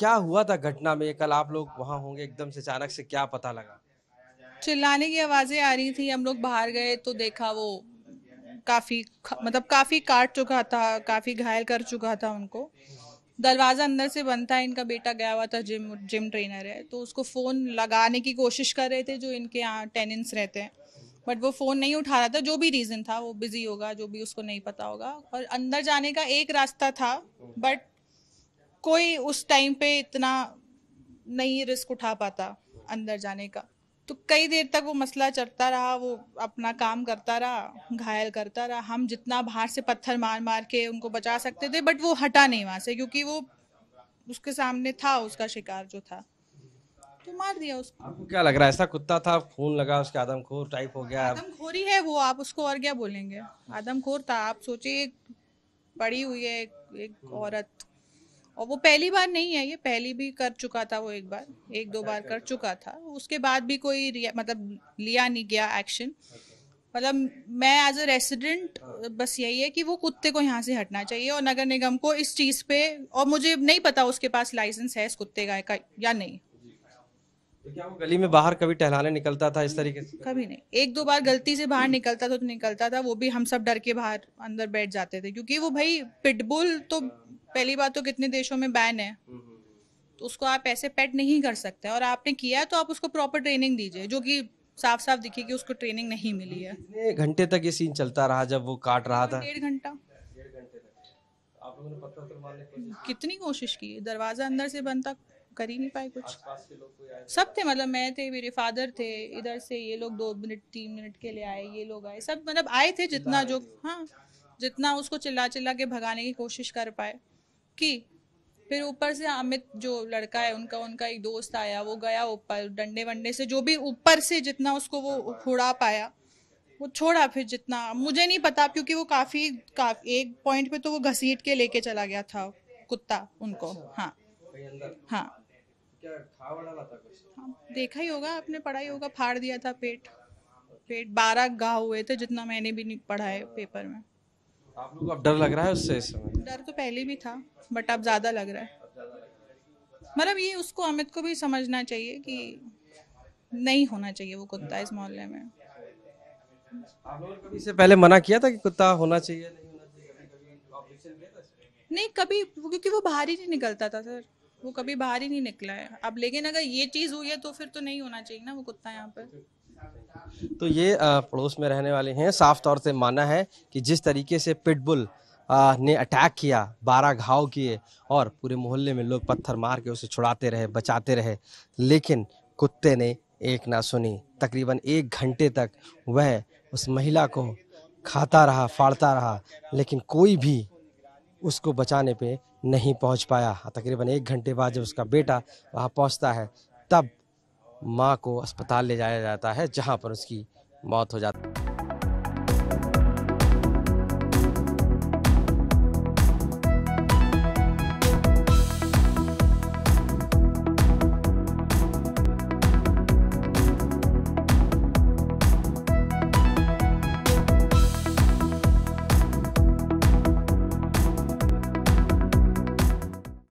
क्या हुआ था घटना में कल आप लोग वहाँ होंगे एकदम से अचानक से क्या पता लगा चिल्लाने की आवाजें आ रही थी हम लोग बाहर गए तो देखा वो काफी मतलब काफी काट चुका था काफी घायल कर चुका था उनको दरवाज़ा अंदर से बंद था इनका बेटा गया हुआ था जिम जिम ट्रेनर है तो उसको फ़ोन लगाने की कोशिश कर रहे थे जो इनके यहाँ टेनेंट्स रहते हैं बट वो फ़ोन नहीं उठा रहा था जो भी रीज़न था वो बिज़ी होगा जो भी उसको नहीं पता होगा और अंदर जाने का एक रास्ता था बट कोई उस टाइम पे इतना नहीं रिस्क उठा पाता अंदर जाने का तो कई देर तक वो मसला चढ़ता रहा वो अपना काम करता रहा घायल करता रहा हम जितना बाहर से पत्थर मार मार के उनको बचा सकते थे बट वो हटा नहीं वहाँ से क्योंकि वो उसके सामने था उसका शिकार जो था तो मार दिया उसको आपको क्या लग रहा है ऐसा कुत्ता था खून लगा उसके आदमखोर टाइप हो गया आदमखोर ही है वो आप उसको और क्या बोलेंगे आदमखोर था आप सोचिए पड़ी हुई है एक, एक औरत और वो पहली बार नहीं है ये पहली भी कर चुका था वो एक बार एक दो बार कर चुका था उसके बाद भी कोई मतलब लिया नहीं गया एक्शन मतलब मैं एज अ रेसिडेंट बस यही है कि वो कुत्ते को यहाँ से हटना चाहिए और नगर निगम को इस चीज़ पे और मुझे नहीं पता उसके पास लाइसेंस है इस कुत्ते का या नहीं तो क्या वो गली में बाहर कभी टहलाने निकलता था इस तरीके से कभी नहीं एक दो बार गलती से बाहर निकलता था तो निकलता था वो भी हम सब डर के बाहर अंदर बैठ जाते थे क्योंकि वो भाई पिटबुल तो पहली बात तो कितने देशों में बैन है तो उसको आप ऐसे पेट नहीं कर सकते और आपने किया है तो आप उसको प्रॉपर ट्रेनिंग दीजिए जो कि साफ साफ दिखे कि उसको ट्रेनिंग नहीं मिली है घंटे तक ये सीन चलता रहा जब वो काट रहा था डेढ़ घंटा कितनी कोशिश की दरवाजा अंदर से बंद तक कर ही नहीं पाए कुछ सब थे मतलब मैं थे मेरे फादर थे इधर से ये लोग दो मिनट तीन मिनट के लिए आए ये लोग आए सब मतलब आए थे जितना जो हाँ जितना उसको चिल्ला चिल्ला के भगाने की कोशिश कर पाए की फिर ऊपर से अमित जो लड़का है उनका उनका एक दोस्त आया वो गया ऊपर डंडे वंडे से जो भी ऊपर से जितना उसको वो उड़ा पाया वो छोड़ा फिर जितना मुझे नहीं पता क्योंकि वो काफी का, एक पॉइंट पे तो वो घसीट के लेके चला गया था कुत्ता उनको हाँ, हाँ हाँ देखा ही होगा आपने पढ़ा ही होगा फाड़ दिया था पेट पेट बारह घाव हुए थे जितना मैंने भी नहीं पढ़ा है पेपर में आप लोग अब डर लग रहा है उससे डर तो पहले भी था बट अब ज़्यादा लग रहा है मतलब ये उसको अमित को भी समझना चाहिए कि नहीं होना चाहिए वो कुत्ता इस मोहल्ले में इससे पहले मना किया था कि कुत्ता होना चाहिए नहीं कभी क्योंकि वो बाहर ही नहीं निकलता था सर वो कभी बाहर ही नहीं निकला है अब लेकिन अगर ये चीज़ हुई है तो फिर तो नहीं होना चाहिए ना वो कुत्ता यहाँ पर तो ये पड़ोस में रहने वाले हैं साफ तौर से माना है कि जिस तरीके से पिटबुल ने अटैक किया बारह घाव किए और पूरे मोहल्ले में लोग पत्थर मार के उसे छुड़ाते रहे बचाते रहे लेकिन कुत्ते ने एक ना सुनी तकरीबन एक घंटे तक वह उस महिला को खाता रहा फाड़ता रहा लेकिन कोई भी उसको बचाने पे नहीं पहुंच पाया तकरीबन एक घंटे बाद जब उसका बेटा वहाँ पहुंचता है तब माँ को अस्पताल ले जाया जाता है जहाँ पर उसकी मौत हो जाती है